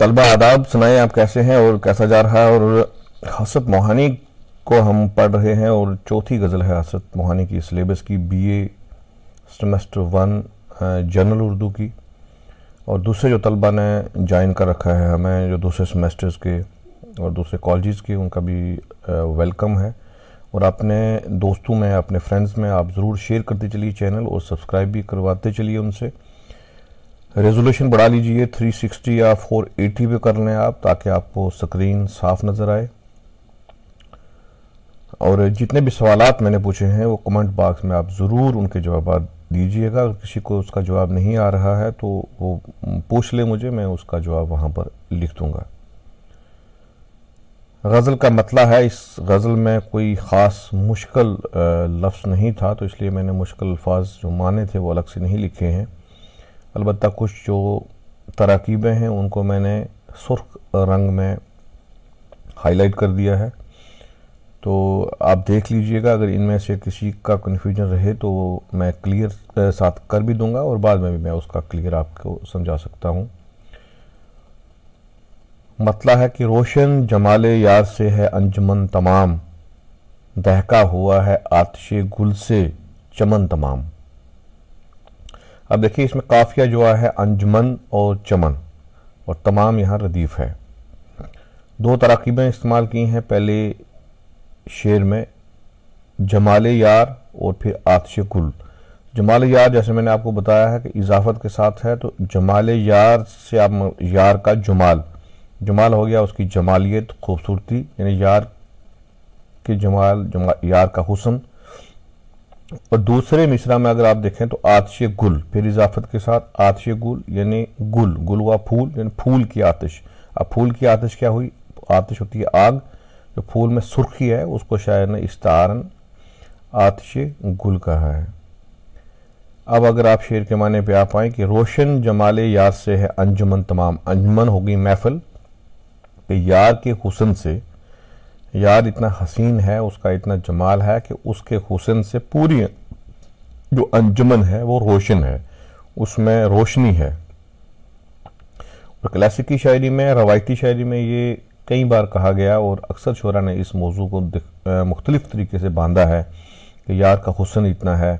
तलबा आदाब सुनाए आप कैसे हैं और कैसा जा रहा है और हसरत मोहानी को हम पढ़ रहे हैं और चौथी गज़ल है हसरत मोहानी की सिलेबस की BA semester one general Urdu की और दूसरे जो तलबा ने ज्वाइन कर रखा है हमें जो दूसरे सेमेस्टर्स के और दूसरे कॉलेज़ के उनका भी वेलकम है और अपने दोस्तों में अपने फ्रेंड्स में आप ज़रूर शेयर करते चलिए चैनल और सब्सक्राइब भी करवाते चलिए उनसे रेजोल्यूशन बढ़ा लीजिए 360 या 480 पे कर लें आप ताकि आपको स्क्रीन साफ नज़र आए और जितने भी सवाल मैंने पूछे हैं वो कमेंट बॉक्स में आप ज़रूर उनके जवाब दीजिएगा अगर किसी को उसका जवाब नहीं आ रहा है तो वो पूछ ले मुझे मैं उसका जवाब वहाँ पर लिख दूँगा गज़ल का मतला है इस गज़ल में कोई ख़ास मुश्किल लफ्ज़ नहीं था तो इसलिए मैंने मुश्किल अल्फाज जो माने थे वो अलग से नहीं लिखे हैं अलबत् कुछ जो तरकीबें हैं उनको मैंने सुर्ख रंग में हाईलाइट कर दिया है तो आप देख लीजिएगा अगर इनमें से किसी का कन्फ्यूजन रहे तो मैं क्लियर साथ कर भी दूंगा और बाद में भी मैं उसका क्लियर आपको समझा सकता हूँ मतला है कि रोशन जमाल यार से है अंजमन तमाम दहका हुआ है आतशे गुल से चमन तमाम अब देखिए इसमें काफिया जो है अंजमन और चमन और तमाम यहाँ रदीफ है दो तरकीबें इस्तेमाल की हैं पहले शेर में जमाल यार और फिर आतश गुल जमाल यार जैसे मैंने आपको बताया है कि इजाफत के साथ है तो जमाल यार से आप यार का जमाल जमाल हो गया उसकी जमालियत खूबसूरती यानी यार के जमाल जमा यार का हुसन और दूसरे मिश्रा में अगर आप देखें तो आतश गुल फिर इजाफत के साथ आतश गुल यानी गुल गुल हुआ फूल यानी फूल की आतश अब फूल की आतश क्या हुई आतश होती है आग जो फूल में सुर्खी है उसको शायर ने इस्तारन आतश गुल कहा है अब अगर आप शेर के माने पे आ पाए कि रोशन जमाल यार से है अंजुमन तमाम अंजुमन होगी महफल यार के हुसन से यार इतना हसीन है उसका इतना जमाल है कि उसके हुसन से पूरी जो अंजुमन है वो रोशन है उसमें रोशनी है और क्लासिकी शायरी में रवायती शायरी में ये कई बार कहा गया और अक्सर शोरा ने इस मौजू को मुख्तलिफ तरीके से बांधा है कि यार का हुसन इतना है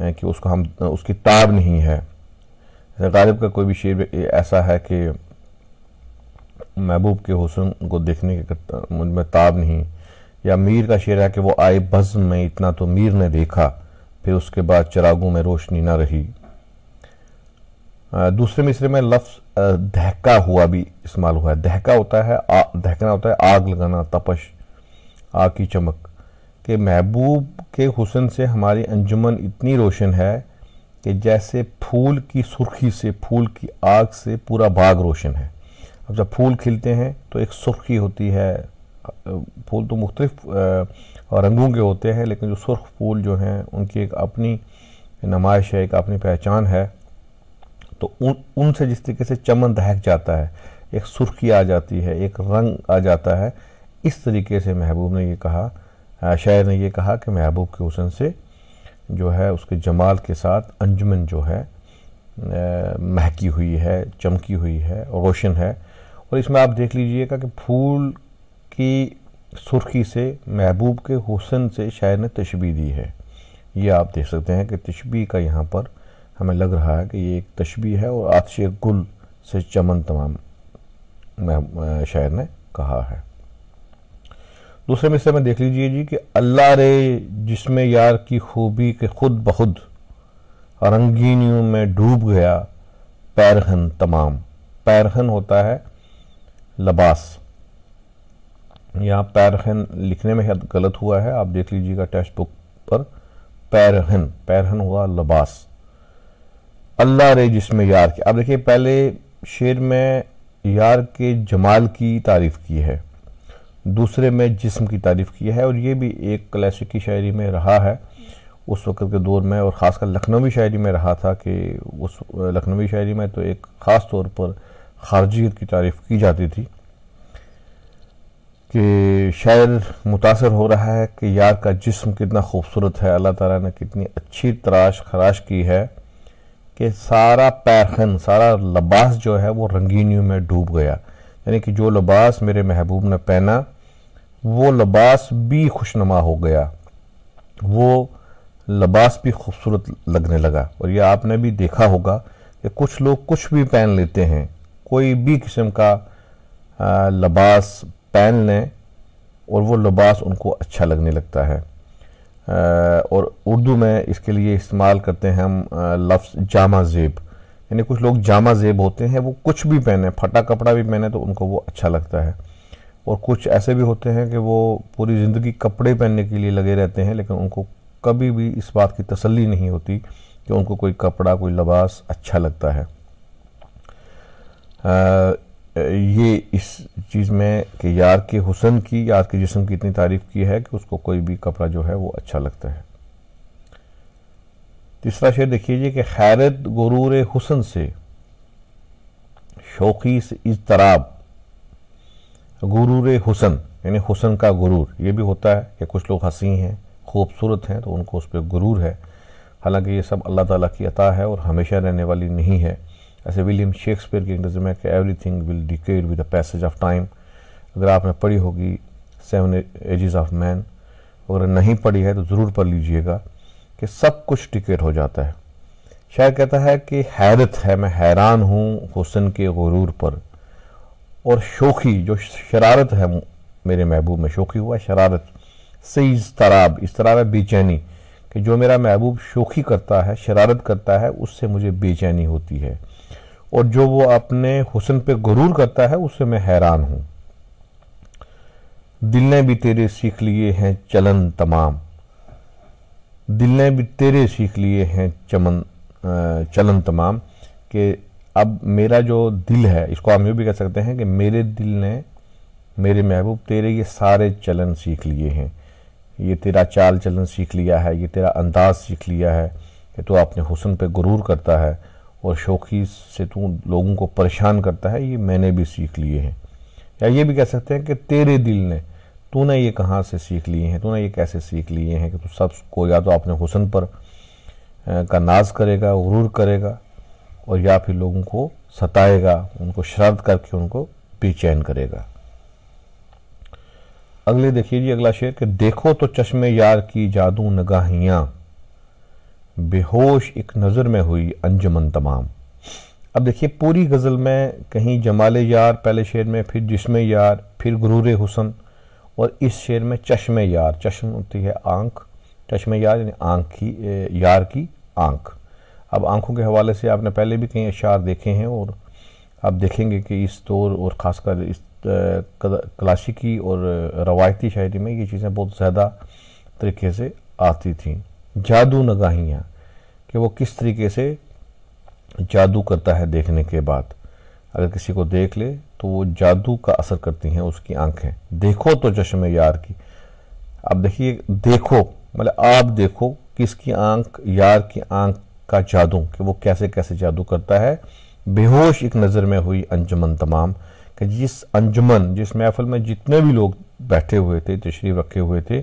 कि उसको हम उसकी ताब नहीं है गालिब का कोई भी शेर ऐसा है कि महबूब के हुसन को देखने के मुझ में ताब नहीं या मीर का शेर है कि वो आए बज़म में इतना तो मीर ने देखा फिर उसके बाद चरागों में रोशनी न रही दूसरे मिसरे में लफ्ज़ दहका हुआ भी इस्तेमाल हुआ है दहका होता है दहकना होता है आग लगाना तपश आग की चमक कि महबूब के हुसन से हमारी अंजुमन इतनी रोशन है कि जैसे फूल की सुर्खी से फूल की आग से पूरा बाग रोशन है अब जब फूल खिलते हैं तो एक सुर्खी होती है फूल तो मुख्तलिफ रंगों के होते हैं लेकिन जो सुर्ख फूल जो हैं उनकी एक अपनी नमाइश है एक अपनी पहचान है तो उन उनसे जिस तरीके से चमन दहक जाता है एक सुर्खी आ जाती है एक रंग आ जाता है इस तरीके से महबूब ने ये कहा शायर ने ये कहा कि महबूब के हुसन से जो है उसके जमाल के साथ अंजुमन जो है महकी हुई है चमकी हुई है रोशन है और इसमें आप देख लीजिएगा कि फूल की सुर्खी से महबूब के हुसन से शायर ने तशबी दी है ये आप देख सकते हैं कि तशबी का यहाँ पर हमें लग रहा है कि ये एक तशबी है और आतश गुल से चमन तमाम शायर ने कहा है दूसरे मिसरे में देख लीजिए जी कि अल्लाह रे जिसमें यार की खूबी के खुद बखुद रंगीनियों में डूब गया पैरहन तमाम पैरहन होता है लबास यहाँ पैरहन लिखने में गलत हुआ है आप देख लीजिएगा टेक्स्ट बुक पर पैरहन पैरहन हुआ लबास अल्लाह रे जिसमें यार के अब देखिए पहले शेर में यार के जमाल की तारीफ़ की है दूसरे में जिस्म की तारीफ़ की है और ये भी एक क्लासिक की शायरी में रहा है उस वक्त के दौर में और ख़ासकर लखनवी शायरी में रहा था कि उस लखनवी शायरी में तो एक ख़ास तौर पर खारजियत की तारीफ की जाती थी कि शायर मुतासर हो रहा है कि यार का जिस्म कितना खूबसूरत है अल्लाह ताला ने कितनी अच्छी तराश खराश की है कि सारा पैरखन सारा लबास जो है वो रंगीनियों में डूब गया यानी कि जो लबास मेरे महबूब ने पहना वो लबास भी खुशनुमा हो गया वो लबास भी खूबसूरत लगने लगा और ये आपने भी देखा होगा कि कुछ लोग कुछ भी पहन लेते हैं कोई भी किस्म का लबास पहन लें और वो लबास उनको अच्छा लगने लगता है और उर्दू में इसके लिए इस्तेमाल करते हैं हम लफ्ज़ जामा जेब यानी कुछ लोग जामा जेब होते हैं वो कुछ भी पहने फटा कपड़ा भी पहने तो उनको वो अच्छा लगता है और कुछ ऐसे भी होते हैं कि वो पूरी ज़िंदगी कपड़े पहनने के लिए लगे रहते हैं लेकिन उनको कभी भी इस बात की तसल्ली नहीं होती कि उनको कोई कपड़ा कोई लबास अच्छा लगता है ये इस चीज़ में कि यार के हुसन की यार के जिसम की इतनी तारीफ़ की है कि उसको कोई भी कपड़ा जो है वो अच्छा लगता है तीसरा शेर देखिए कि खैरत गुरूर हुसन से शौकी से इजतराब गुरूर हुसन यानी हुसन का गुरूर ये भी होता है कि कुछ लोग हसी हैं खूबसूरत हैं तो उनको उस पर गुरूर है हालांकि ये सब अल्लाह ताला की अता है और हमेशा रहने वाली नहीं है ऐसे विलियम शेक्सपियर की नज़र में कि everything will decayed with the passage of time अगर आपने पढ़ी होगी सेवन एजेस ऑफ मैन अगर नहीं पढ़ी है तो ज़रूर पढ़ लीजिएगा कि सब कुछ टिकेट हो जाता है शायर कहता है कि हैरत है मैं हैरान हूँ हुसन के गुरूर पर और शोखी जो शरारत है मेरे महबूब में शोखी हुआ शरारत सही इस तराब इस तरह में बेचैनी कि जो मेरा महबूब शोखी करता है शरारत करता है उससे मुझे बेचैनी होती है और जो वो अपने हुसन पे गुरूर करता है उससे मैं हैरान हूं दिल ने भी तेरे सीख लिए हैं चलन तमाम दिल ने भी तेरे सीख लिए हैं चमन चलन तमाम कि अब मेरा जो दिल है इसको हम यूँ भी कह सकते हैं कि मेरे दिल ने मेरे महबूब तेरे ये सारे चलन सीख लिए हैं ये तेरा चाल चलन सीख लिया है ये तेरा अंदाज़ सीख लिया है कि तो अपने हुसन पे गुरूर करता है और शौकी से तू लोगों को परेशान करता है ये मैंने भी सीख लिए हैं या ये भी कह सकते हैं कि तेरे दिल ने तूने ये कहाँ से सीख लिए हैं तूने ये कैसे सीख लिए हैं कि तू सब को या तो अपने हुसन पर का नाज करेगा गुरूर करेगा और या फिर लोगों को सताएगा उनको शरारत करके उनको बेचैन करेगा अगले देखिए जी अगला शेर कि देखो तो चश्मे यार की जादू नगाहियाँ बेहोश एक नज़र में हुई अंजमन तमाम अब देखिए पूरी गज़ल में कहीं जमाल यार पहले शेर में फिर जिसम यार फिर गुरूर हुसन और इस शेर में चश्मे यार चश्म होती है आँख चश्मे यार यानी आँख की यार की आँख अब आँखों के हवाले से आपने पहले भी कई अशार देखे हैं और आप देखेंगे कि इस दौर और ख़ासकर इस क्लासिकी और रवायती शायरी में ये चीज़ें बहुत ज़्यादा तरीके से आती थी जादू नगाहियाँ कि वो किस तरीके से जादू करता है देखने के बाद अगर किसी को देख ले तो वो जादू का असर करती हैं उसकी आंखें देखो तो चश्म यार की अब देखिए देखो मतलब आप देखो किसकी आंख यार की आंख का जादू कि वो कैसे कैसे जादू करता है बेहोश एक नज़र में हुई अंजुमन तमाम कि जिस अंजुमन जिस महफल में जितने भी लोग बैठे हुए थे तशरीफ रखे हुए थे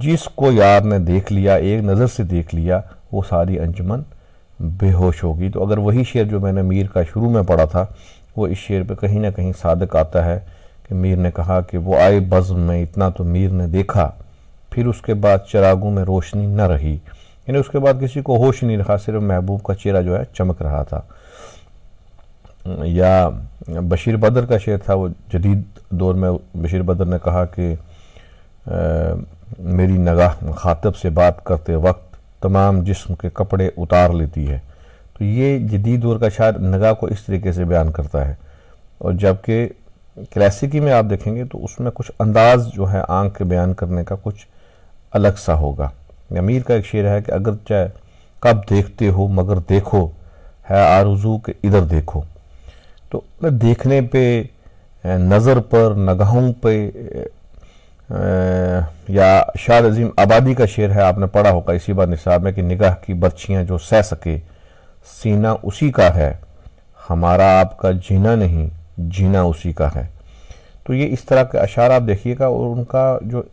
जिसको यार ने देख लिया एक नज़र से देख लिया वो सारी अंजुमन बेहोश होगी तो अगर वही शेर जो मैंने मीर का शुरू में पढ़ा था वो इस शेर पे कहीं ना कहीं सादक आता है कि मीर ने कहा कि वो आए बज़म में इतना तो मीर ने देखा फिर उसके बाद चरागों में रोशनी न रही यानी उसके बाद किसी को होश नहीं रखा सिर्फ महबूब का चेहरा जो है चमक रहा था या बशीर बदर का शेर था वो जदीद दौर में बशीर बदर ने कहा कि मेरी नगाह मुखातब से बात करते वक्त तमाम जिस्म के कपड़े उतार लेती है तो ये जदीद दौर का शायर नगाह को इस तरीके से बयान करता है और जबकि क्लासिकी में आप देखेंगे तो उसमें कुछ अंदाज जो है आंख के बयान करने का कुछ अलग सा होगा अमीर का एक शेर है कि अगर चाहे कब देखते हो मगर देखो है आरजू के इधर देखो तो देखने पे नज़र पर नगाहों पे या शाह अजीम आबादी का शेर है आपने पढ़ा होगा इसी बार निसाब में कि निगाह की बर्छियाँ जो सह सके सीना उसी का है हमारा आपका जीना नहीं जीना उसी का है तो ये इस तरह के अशार आप देखिएगा और उनका जो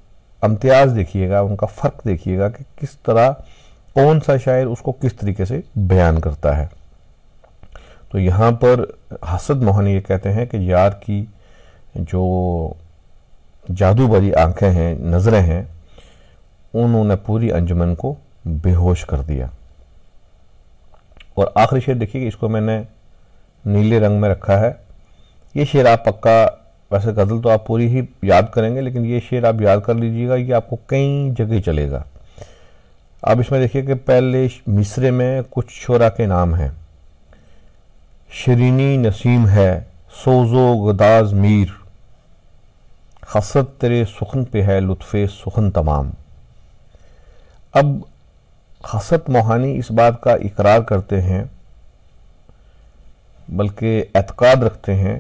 अम्तियाज़ देखिएगा उनका फ़र्क देखिएगा कि किस तरह कौन सा शायर उसको किस तरीके से बयान करता है तो यहाँ पर हसद मोहन ये कहते हैं कि यार की जो जादू भरी आंखें हैं नज़रें हैं उन्होंने पूरी अंजुमन को बेहोश कर दिया और आखिरी शेर देखिए इसको मैंने नीले रंग में रखा है ये शेर आप पक्का वैसे गज़ल तो आप पूरी ही याद करेंगे लेकिन ये शेर आप याद कर लीजिएगा ये आपको कई जगह चलेगा अब इसमें देखिए कि पहले मिसरे में कुछ शोरा के नाम हैं शरीनी नसीम है सोजो गदाज मीर हसरत तेरे सुखन पे है लुत्फ़ सुखन तमाम अब हसरत मोहानी इस बात का इकरार करते हैं बल्कि एतक़ाद रखते हैं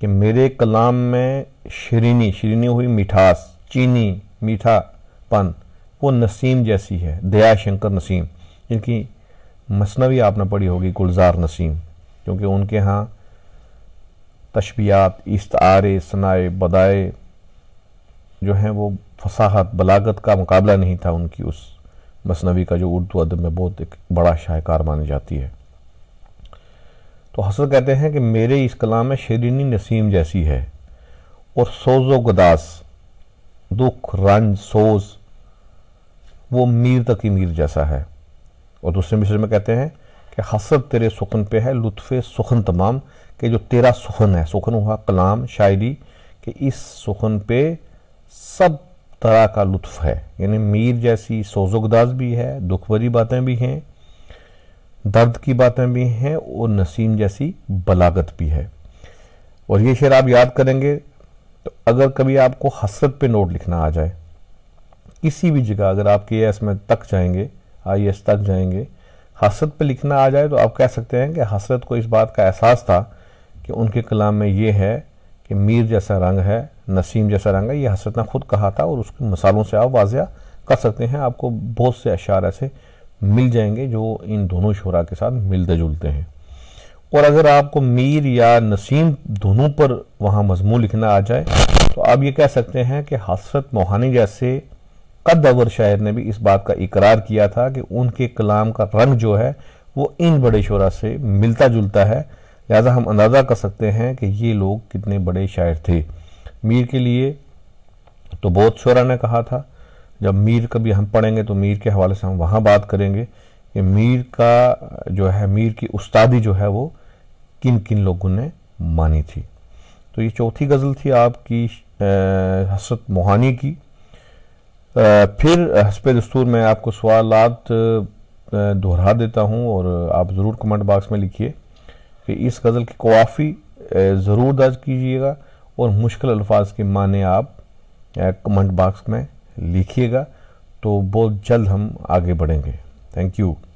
कि मेरे कलाम में शरीनी शरीनी हुई मिठास चीनी मीठा पन वो नसीम जैसी है दया शंकर नसीम जिनकी मसनवी आपने पढ़ी होगी गुलजार नसीम क्योंकि उनके यहाँ तशबियात इस्तारे सनाए बदाए जो हैं वो फसाहत बलागत का मुकाबला नहीं था उनकी उस मसनवी का जो उर्दू अदब में बहुत एक बड़ा शाहकार मानी जाती है तो हसर कहते हैं कि मेरे इस कलाम में शेरिनी नसीम जैसी है और सोजो गदास दुख रंज सोज वो मीर तक ही मीर जैसा है और दूसरे मिसर में कहते हैं कि हसर तेरे सुखन पे है लुत्फ़ सुखन तमाम के जो तेरा सुखन है सुखन हुआ कलाम शायरी कि इस सुखन पे सब तरह का लुत्फ है यानी मीर जैसी सोजोगदाज भी है दुख भरी बातें भी हैं दर्द की बातें भी हैं और नसीम जैसी बलागत भी है और ये शेर आप याद करेंगे तो अगर कभी आपको हसरत पे नोट लिखना आ जाए किसी भी जगह अगर आप के एस में तक जाएंगे आई एस तक जाएंगे हसरत पे लिखना आ जाए तो आप कह सकते हैं कि हसरत को इस बात का एहसास था कि उनके कलाम में ये है कि मीर जैसा रंग है नसीम जैसा है ये हसरत ने खुद कहा था और उसके मिसालों से आप वाजिया कर सकते हैं आपको बहुत से अशार ऐसे मिल जाएंगे जो इन दोनों शुरा के साथ मिलते जुलते हैं और अगर आपको मीर या नसीम दोनों पर वहाँ मजमू लिखना आ जाए तो आप ये कह सकते हैं कि हसरत मोहानी जैसे कदवर शायर ने भी इस बात का इकरार किया था कि उनके कलाम का रंग जो है वो इन बड़े शुरा से मिलता जुलता है लिहाजा हम अंदाज़ा कर सकते हैं कि ये लोग कितने बड़े शायर थे मीर के लिए तो बोध शोरा ने कहा था जब मीर कभी हम पढ़ेंगे तो मीर के हवाले से हम वहाँ बात करेंगे कि मीर का जो है मीर की उस्तादी जो है वो किन किन लोगों ने मानी थी तो ये चौथी गज़ल थी आपकी हसरत मोहानी की आ, फिर हसब दस्तूर में आपको सवालत दोहरा देता हूँ और आप ज़रूर कमेंट बॉक्स में लिखिए कि इस गज़ल की काफ़ी ज़रूर दर्ज कीजिएगा और मुश्किल अल्फाज के माने आप कमेंट बॉक्स में लिखिएगा तो बहुत जल्द हम आगे बढ़ेंगे थैंक यू